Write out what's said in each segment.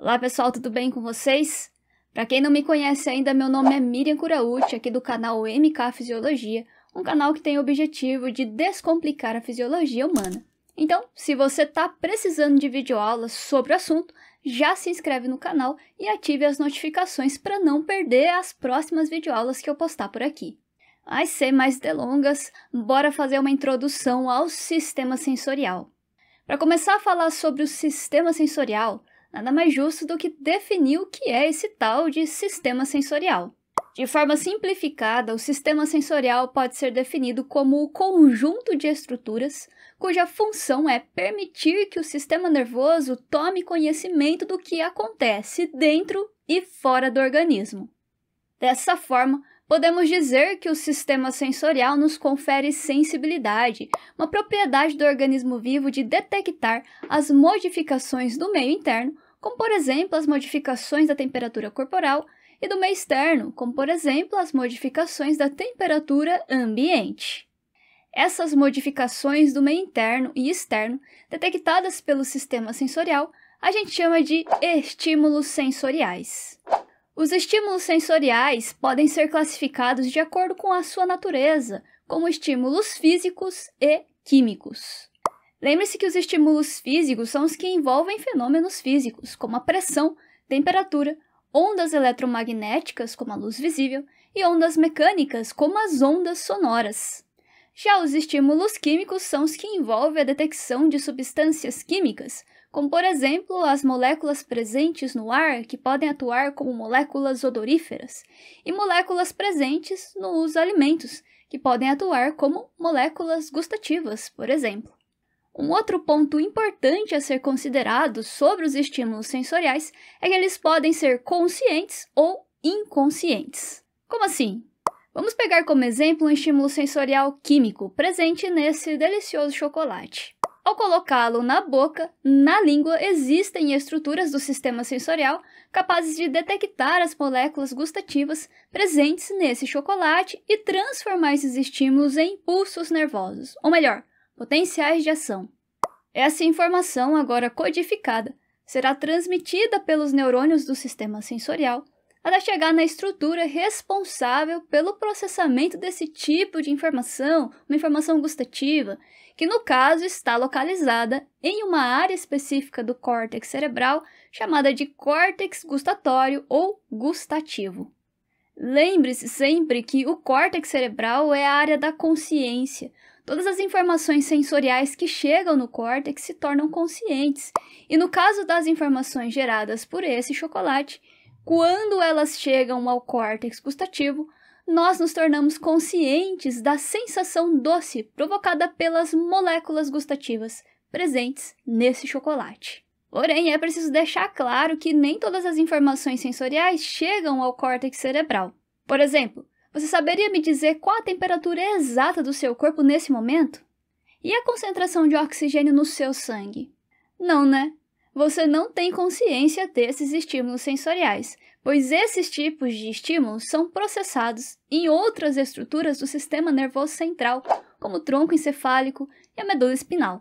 Olá pessoal, tudo bem com vocês? Para quem não me conhece ainda, meu nome é Miriam Curaucci, aqui do canal MK Fisiologia, um canal que tem o objetivo de descomplicar a fisiologia humana. Então, se você está precisando de videoaulas sobre o assunto, já se inscreve no canal e ative as notificações para não perder as próximas videoaulas que eu postar por aqui. Mas sem mais delongas, bora fazer uma introdução ao sistema sensorial. Para começar a falar sobre o sistema sensorial, nada mais justo do que definir o que é esse tal de sistema sensorial. De forma simplificada, o sistema sensorial pode ser definido como o conjunto de estruturas cuja função é permitir que o sistema nervoso tome conhecimento do que acontece dentro e fora do organismo. Dessa forma, Podemos dizer que o sistema sensorial nos confere sensibilidade, uma propriedade do organismo vivo de detectar as modificações do meio interno, como por exemplo as modificações da temperatura corporal, e do meio externo, como por exemplo as modificações da temperatura ambiente. Essas modificações do meio interno e externo, detectadas pelo sistema sensorial, a gente chama de estímulos sensoriais. Os estímulos sensoriais podem ser classificados de acordo com a sua natureza, como estímulos físicos e químicos. Lembre-se que os estímulos físicos são os que envolvem fenômenos físicos, como a pressão, temperatura, ondas eletromagnéticas, como a luz visível, e ondas mecânicas, como as ondas sonoras. Já os estímulos químicos são os que envolvem a detecção de substâncias químicas, como por exemplo as moléculas presentes no ar que podem atuar como moléculas odoríferas, e moléculas presentes nos alimentos que podem atuar como moléculas gustativas, por exemplo. Um outro ponto importante a ser considerado sobre os estímulos sensoriais é que eles podem ser conscientes ou inconscientes. Como assim? Vamos pegar como exemplo um estímulo sensorial químico presente nesse delicioso chocolate. Ao colocá-lo na boca, na língua, existem estruturas do sistema sensorial capazes de detectar as moléculas gustativas presentes nesse chocolate e transformar esses estímulos em impulsos nervosos, ou melhor, potenciais de ação. Essa informação, agora codificada, será transmitida pelos neurônios do sistema sensorial até chegar na estrutura responsável pelo processamento desse tipo de informação, uma informação gustativa, que no caso está localizada em uma área específica do córtex cerebral chamada de córtex gustatório ou gustativo. Lembre-se sempre que o córtex cerebral é a área da consciência. Todas as informações sensoriais que chegam no córtex se tornam conscientes, e no caso das informações geradas por esse chocolate, quando elas chegam ao córtex gustativo, nós nos tornamos conscientes da sensação doce provocada pelas moléculas gustativas presentes nesse chocolate. Porém, é preciso deixar claro que nem todas as informações sensoriais chegam ao córtex cerebral. Por exemplo, você saberia me dizer qual a temperatura exata do seu corpo nesse momento? E a concentração de oxigênio no seu sangue? Não, né? você não tem consciência desses estímulos sensoriais, pois esses tipos de estímulos são processados em outras estruturas do sistema nervoso central, como o tronco encefálico e a medula espinal.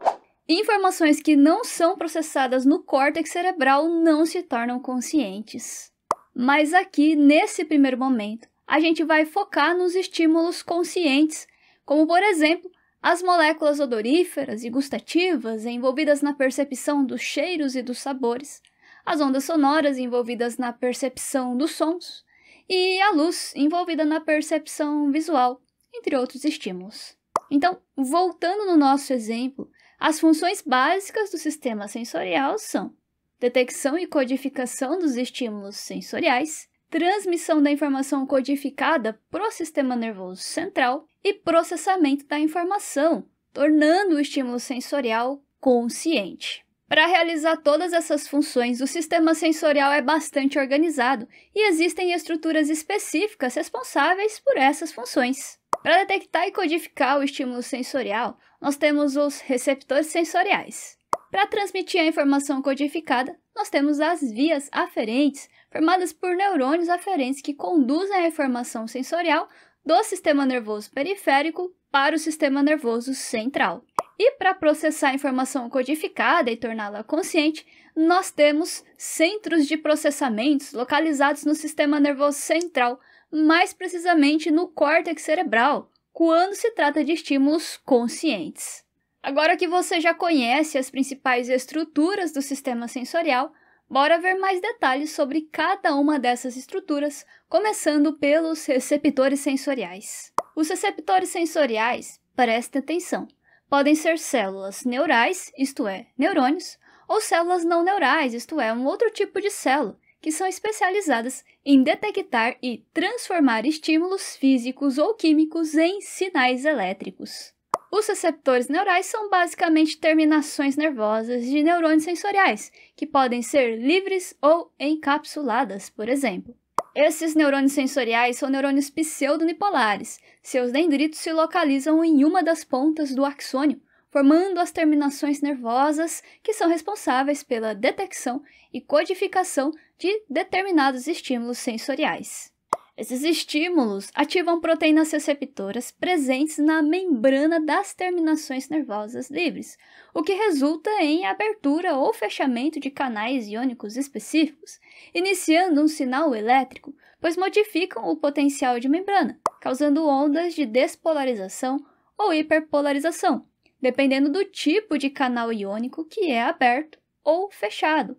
Informações que não são processadas no córtex cerebral não se tornam conscientes. Mas aqui, nesse primeiro momento, a gente vai focar nos estímulos conscientes, como por exemplo as moléculas odoríferas e gustativas envolvidas na percepção dos cheiros e dos sabores, as ondas sonoras envolvidas na percepção dos sons e a luz envolvida na percepção visual, entre outros estímulos. Então, voltando no nosso exemplo, as funções básicas do sistema sensorial são detecção e codificação dos estímulos sensoriais, transmissão da informação codificada para o sistema nervoso central e processamento da informação, tornando o estímulo sensorial consciente. Para realizar todas essas funções, o sistema sensorial é bastante organizado e existem estruturas específicas responsáveis por essas funções. Para detectar e codificar o estímulo sensorial, nós temos os receptores sensoriais. Para transmitir a informação codificada, nós temos as vias aferentes, formadas por neurônios aferentes que conduzem a informação sensorial do sistema nervoso periférico para o sistema nervoso central. E para processar a informação codificada e torná-la consciente, nós temos centros de processamentos localizados no sistema nervoso central, mais precisamente no córtex cerebral, quando se trata de estímulos conscientes. Agora que você já conhece as principais estruturas do sistema sensorial, Bora ver mais detalhes sobre cada uma dessas estruturas, começando pelos receptores sensoriais. Os receptores sensoriais, prestem atenção, podem ser células neurais, isto é, neurônios, ou células não neurais, isto é, um outro tipo de célula, que são especializadas em detectar e transformar estímulos físicos ou químicos em sinais elétricos. Os receptores neurais são basicamente terminações nervosas de neurônios sensoriais, que podem ser livres ou encapsuladas, por exemplo. Esses neurônios sensoriais são neurônios pseudonipolares. Seus dendritos se localizam em uma das pontas do axônio, formando as terminações nervosas que são responsáveis pela detecção e codificação de determinados estímulos sensoriais. Esses estímulos ativam proteínas receptoras presentes na membrana das terminações nervosas livres, o que resulta em abertura ou fechamento de canais iônicos específicos, iniciando um sinal elétrico, pois modificam o potencial de membrana, causando ondas de despolarização ou hiperpolarização, dependendo do tipo de canal iônico que é aberto ou fechado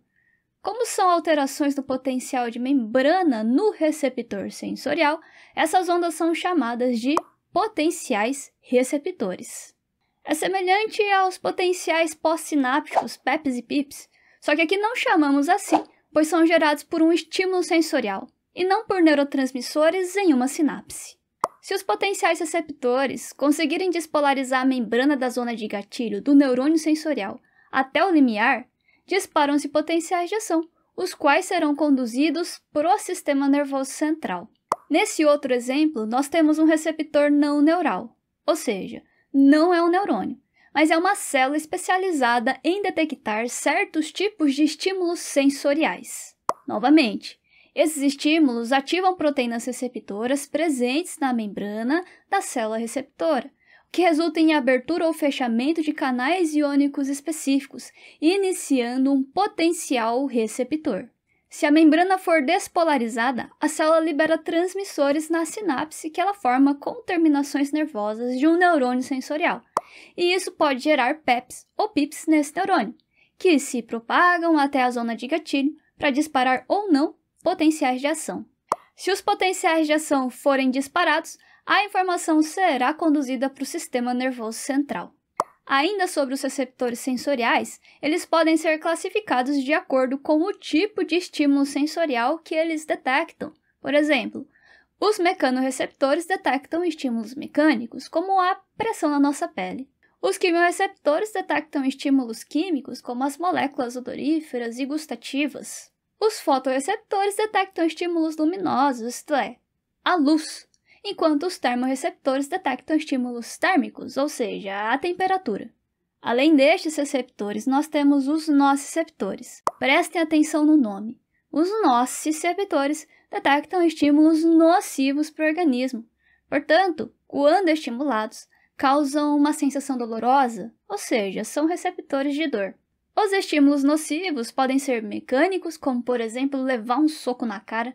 como são alterações no potencial de membrana no receptor sensorial, essas ondas são chamadas de potenciais receptores. É semelhante aos potenciais pós-sinápticos, PEPs e PIPs, só que aqui não chamamos assim, pois são gerados por um estímulo sensorial e não por neurotransmissores em uma sinapse. Se os potenciais receptores conseguirem despolarizar a membrana da zona de gatilho do neurônio sensorial até o limiar, disparam-se potenciais de ação, os quais serão conduzidos pro sistema nervoso central. Nesse outro exemplo, nós temos um receptor não neural, ou seja, não é um neurônio, mas é uma célula especializada em detectar certos tipos de estímulos sensoriais. Novamente, esses estímulos ativam proteínas receptoras presentes na membrana da célula receptora, que resulta em abertura ou fechamento de canais iônicos específicos, iniciando um potencial receptor. Se a membrana for despolarizada, a célula libera transmissores na sinapse que ela forma com terminações nervosas de um neurônio sensorial. E isso pode gerar PEPs ou PIPs nesse neurônio, que se propagam até a zona de gatilho para disparar ou não potenciais de ação. Se os potenciais de ação forem disparados, a informação será conduzida para o sistema nervoso central. Ainda sobre os receptores sensoriais, eles podem ser classificados de acordo com o tipo de estímulo sensorial que eles detectam. Por exemplo, os mecanoreceptores detectam estímulos mecânicos, como a pressão na nossa pele. Os quimiorreceptores detectam estímulos químicos, como as moléculas odoríferas e gustativas. Os fotoreceptores detectam estímulos luminosos, isto é, a luz enquanto os termoreceptores detectam estímulos térmicos, ou seja, a temperatura. Além destes receptores, nós temos os nociceptores. Prestem atenção no nome. Os nociceptores detectam estímulos nocivos para o organismo. Portanto, quando estimulados, causam uma sensação dolorosa, ou seja, são receptores de dor. Os estímulos nocivos podem ser mecânicos, como por exemplo levar um soco na cara,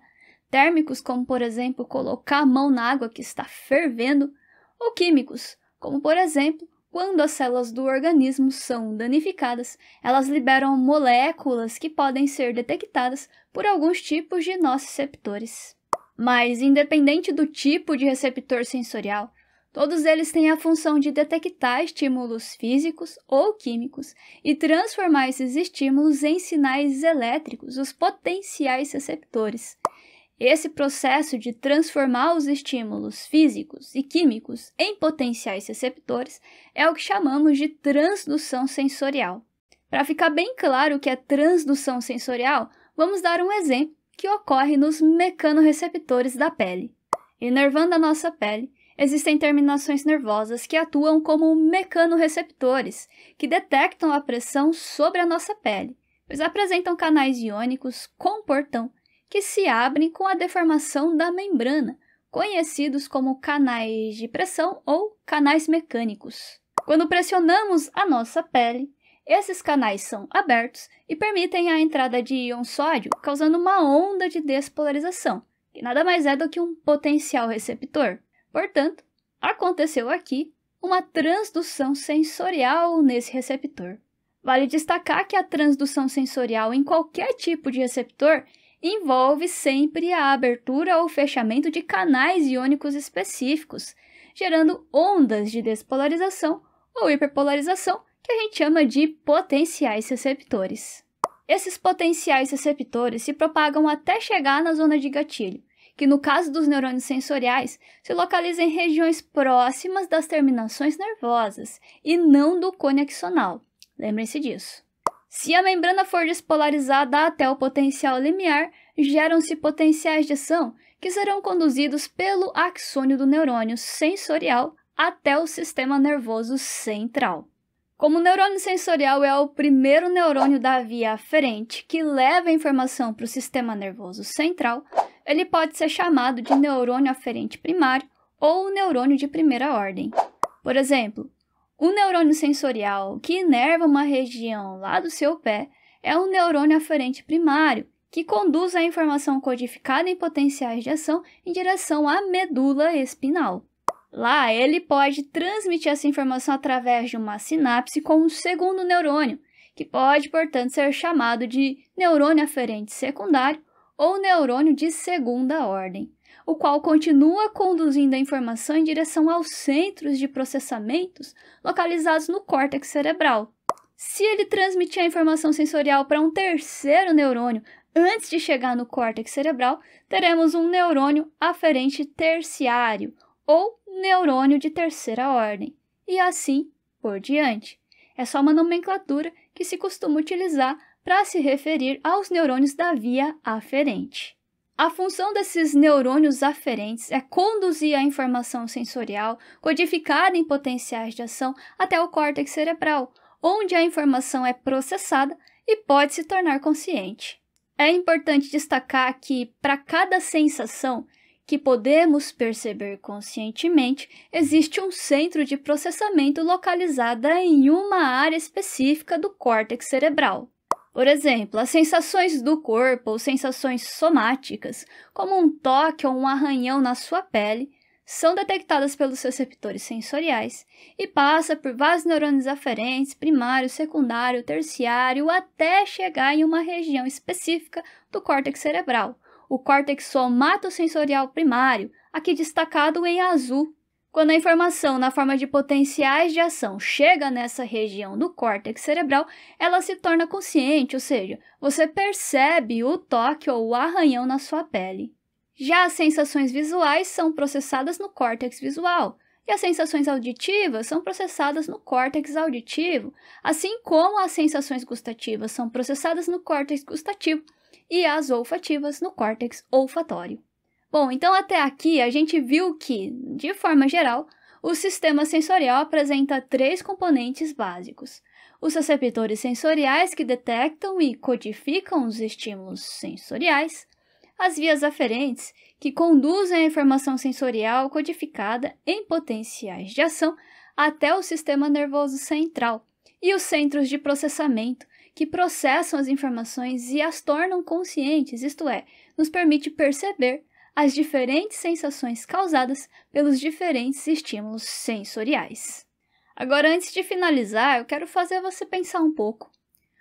térmicos, como por exemplo colocar a mão na água que está fervendo, ou químicos, como por exemplo quando as células do organismo são danificadas, elas liberam moléculas que podem ser detectadas por alguns tipos de nociceptores. Mas, independente do tipo de receptor sensorial, todos eles têm a função de detectar estímulos físicos ou químicos e transformar esses estímulos em sinais elétricos, os potenciais receptores. Esse processo de transformar os estímulos físicos e químicos em potenciais receptores é o que chamamos de transdução sensorial. Para ficar bem claro o que é transdução sensorial, vamos dar um exemplo que ocorre nos mecanorreceptores da pele. Inervando a nossa pele, existem terminações nervosas que atuam como mecanorreceptores, que detectam a pressão sobre a nossa pele, pois apresentam canais iônicos com portão que se abrem com a deformação da membrana, conhecidos como canais de pressão ou canais mecânicos. Quando pressionamos a nossa pele, esses canais são abertos e permitem a entrada de íon sódio, causando uma onda de despolarização, que nada mais é do que um potencial receptor. Portanto, aconteceu aqui uma transdução sensorial nesse receptor. Vale destacar que a transdução sensorial em qualquer tipo de receptor envolve sempre a abertura ou fechamento de canais iônicos específicos, gerando ondas de despolarização ou hiperpolarização que a gente chama de potenciais receptores. Esses potenciais receptores se propagam até chegar na zona de gatilho, que no caso dos neurônios sensoriais se localiza em regiões próximas das terminações nervosas e não do cone axonal. Lembrem-se disso. Se a membrana for despolarizada até o potencial limiar, geram-se potenciais de ação que serão conduzidos pelo axônio do neurônio sensorial até o sistema nervoso central. Como o neurônio sensorial é o primeiro neurônio da via aferente que leva a informação para o sistema nervoso central, ele pode ser chamado de neurônio aferente primário ou neurônio de primeira ordem. Por exemplo, o neurônio sensorial, que inerva uma região lá do seu pé, é um neurônio aferente primário, que conduz a informação codificada em potenciais de ação em direção à medula espinal. Lá, ele pode transmitir essa informação através de uma sinapse com um segundo neurônio, que pode, portanto, ser chamado de neurônio aferente secundário ou neurônio de segunda ordem o qual continua conduzindo a informação em direção aos centros de processamentos localizados no córtex cerebral. Se ele transmitir a informação sensorial para um terceiro neurônio antes de chegar no córtex cerebral, teremos um neurônio aferente terciário ou neurônio de terceira ordem, e assim por diante. É só uma nomenclatura que se costuma utilizar para se referir aos neurônios da via aferente. A função desses neurônios aferentes é conduzir a informação sensorial codificada em potenciais de ação até o córtex cerebral, onde a informação é processada e pode se tornar consciente. É importante destacar que, para cada sensação que podemos perceber conscientemente, existe um centro de processamento localizado em uma área específica do córtex cerebral. Por exemplo, as sensações do corpo ou sensações somáticas, como um toque ou um arranhão na sua pele, são detectadas pelos seus receptores sensoriais e passa por vários neurônios aferentes, primário, secundário, terciário, até chegar em uma região específica do córtex cerebral, o córtex somatosensorial primário, aqui destacado em azul quando a informação na forma de potenciais de ação chega nessa região do córtex cerebral, ela se torna consciente, ou seja, você percebe o toque ou o arranhão na sua pele. Já as sensações visuais são processadas no córtex visual, e as sensações auditivas são processadas no córtex auditivo, assim como as sensações gustativas são processadas no córtex gustativo e as olfativas no córtex olfatório. Bom, então até aqui a gente viu que, de forma geral, o sistema sensorial apresenta três componentes básicos: os receptores sensoriais que detectam e codificam os estímulos sensoriais, as vias aferentes que conduzem a informação sensorial codificada em potenciais de ação até o sistema nervoso central, e os centros de processamento que processam as informações e as tornam conscientes, isto é, nos permite perceber as diferentes sensações causadas pelos diferentes estímulos sensoriais. Agora, antes de finalizar, eu quero fazer você pensar um pouco.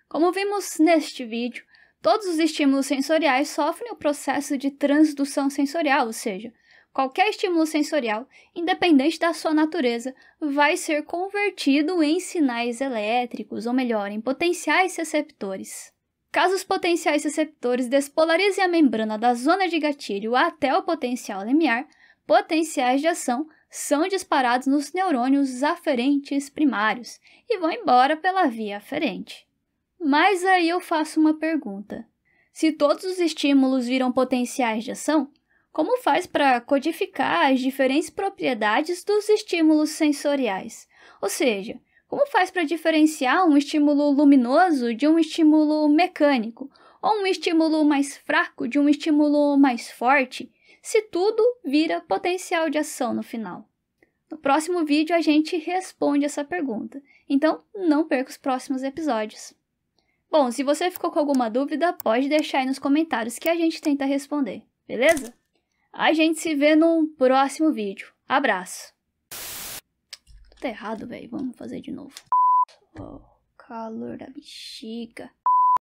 Como vimos neste vídeo, todos os estímulos sensoriais sofrem o processo de transdução sensorial, ou seja, qualquer estímulo sensorial, independente da sua natureza, vai ser convertido em sinais elétricos, ou melhor, em potenciais receptores. Caso os potenciais receptores despolarizem a membrana da zona de gatilho até o potencial limiar, potenciais de ação são disparados nos neurônios aferentes primários e vão embora pela via aferente. Mas aí eu faço uma pergunta: se todos os estímulos viram potenciais de ação, como faz para codificar as diferentes propriedades dos estímulos sensoriais? Ou seja, como faz para diferenciar um estímulo luminoso de um estímulo mecânico? Ou um estímulo mais fraco de um estímulo mais forte? Se tudo vira potencial de ação no final. No próximo vídeo a gente responde essa pergunta, então não perca os próximos episódios. Bom, se você ficou com alguma dúvida, pode deixar aí nos comentários que a gente tenta responder, beleza? A gente se vê num próximo vídeo. Abraço! tá errado, velho. Vamos fazer de novo. Oh, calor da bexiga.